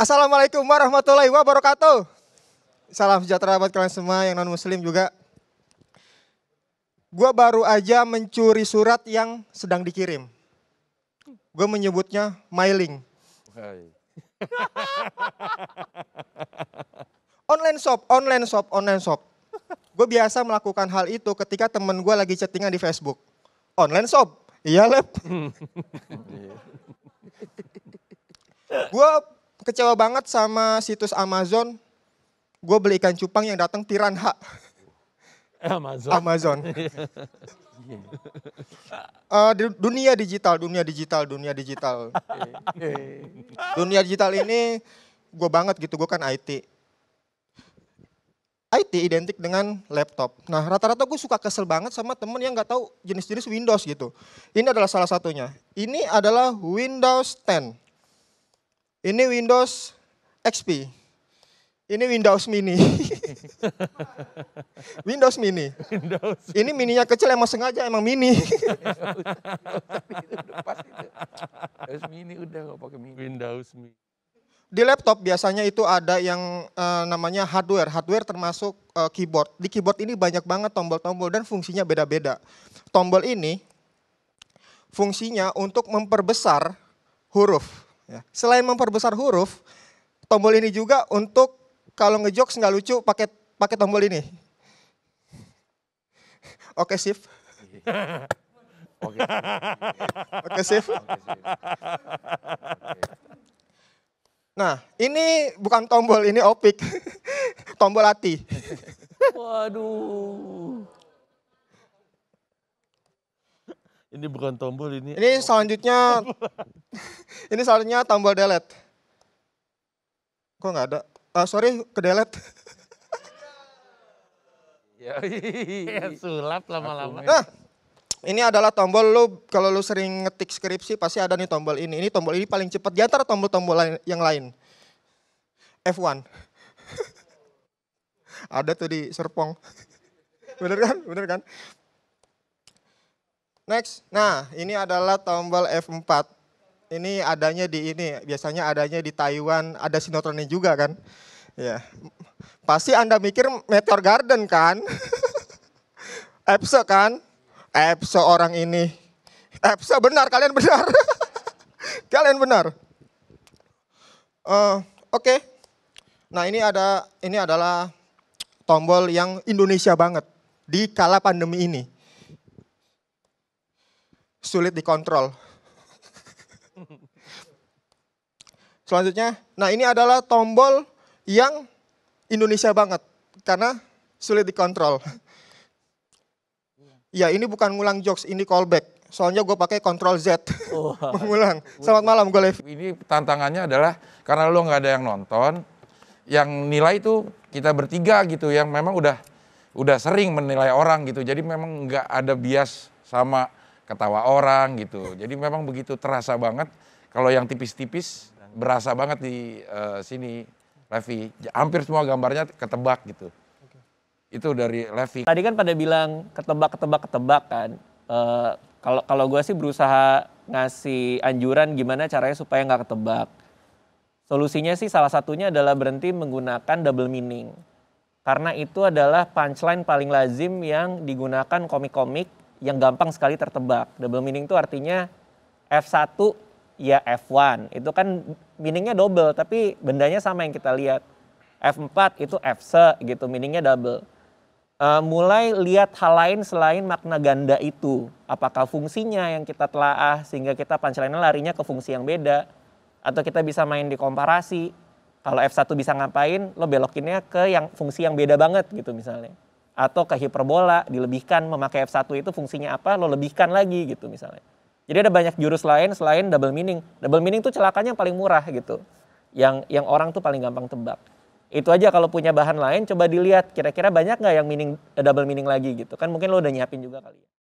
Assalamualaikum warahmatullahi wabarakatuh. Salam sejahtera buat kalian semua yang non-muslim juga. Gue baru aja mencuri surat yang sedang dikirim. Gue menyebutnya mailing. online shop, online shop, online shop. Gue biasa melakukan hal itu ketika temen gue lagi chattingan di Facebook. Online shop, iya lep. Hmm. gue kecewa banget sama situs Amazon. Gue beli ikan cupang yang datang piranha. Eh, Amazon. Amazon. uh, dunia digital, dunia digital, dunia digital. dunia digital ini gue banget gitu, gue kan IT. IT identik dengan laptop. Nah rata-rata gue suka kesel banget sama temen yang gak tahu jenis-jenis Windows gitu. Ini adalah salah satunya. Ini adalah Windows 10. Ini Windows XP. Ini Windows Mini. Windows Mini. Windows. Ini mininya kecil emang sengaja emang mini. Windows Mini udah nggak pakai mini. Windows Mini. Di laptop biasanya itu ada yang uh, namanya hardware. Hardware termasuk uh, keyboard. Di keyboard ini banyak banget tombol-tombol dan fungsinya beda-beda. Tombol ini fungsinya untuk memperbesar huruf Ya. Selain memperbesar huruf, tombol ini juga untuk kalau ngejokes nggak lucu pakai pakai tombol ini. Oke, okay, shift. Oke. Oke, shift. Nah, ini bukan tombol, ini opik. tombol hati. Waduh. Ini bukan tombol ini. Ini selanjutnya ini selanjutnya tombol delete. Kok nggak ada? Uh, sorry, ke delete. ya, iya, sulap lama-lama. Nah, ini adalah tombol lu kalau lu sering ngetik skripsi pasti ada nih tombol ini. Ini tombol ini paling cepat di antara tombol-tombol yang lain. F1. ada tuh di Serpong. bener kan? Bener kan? Next. Nah, ini adalah tombol F4. Ini adanya di ini, biasanya adanya di Taiwan, ada sinotronnya juga kan. Ya. Pasti Anda mikir Meteor Garden kan? Epso kan? Epso orang ini. Epso benar, kalian benar. kalian benar. Uh, Oke. Okay. Nah, ini ada ini adalah tombol yang Indonesia banget di kala pandemi ini sulit dikontrol. Selanjutnya, nah ini adalah tombol yang Indonesia banget karena sulit dikontrol. Ya ini bukan ngulang jokes, ini callback. Soalnya gue pakai control Z, oh. mengulang. Selamat malam gue live. Ini tantangannya adalah karena lo nggak ada yang nonton, yang nilai itu kita bertiga gitu, yang memang udah udah sering menilai orang gitu. Jadi memang nggak ada bias sama ketawa orang gitu. Jadi memang begitu terasa banget. Kalau yang tipis-tipis berasa banget di uh, sini Levi. Hampir semua gambarnya ketebak gitu. Okay. Itu dari Levi. Tadi kan pada bilang ketebak, ketebak, ketebak kan. Eh, kalau uh, kalau gue sih berusaha ngasih anjuran gimana caranya supaya nggak ketebak. Solusinya sih salah satunya adalah berhenti menggunakan double meaning. Karena itu adalah punchline paling lazim yang digunakan komik-komik yang gampang sekali tertebak. Double meaning itu artinya F1 ya F1. Itu kan meaningnya double tapi bendanya sama yang kita lihat. F4 itu f se gitu, meaningnya double. Uh, mulai lihat hal lain selain makna ganda itu. Apakah fungsinya yang kita telah ah sehingga kita pancelannya larinya ke fungsi yang beda. Atau kita bisa main di komparasi. Kalau F1 bisa ngapain, lo belokinnya ke yang fungsi yang beda banget gitu misalnya atau ke hiperbola dilebihkan memakai F1 itu fungsinya apa lo lebihkan lagi gitu misalnya. Jadi ada banyak jurus lain selain double meaning. Double meaning tuh celakanya yang paling murah gitu. Yang yang orang tuh paling gampang tebak. Itu aja kalau punya bahan lain coba dilihat kira-kira banyak nggak yang meaning double meaning lagi gitu. Kan mungkin lo udah nyiapin juga kali ya.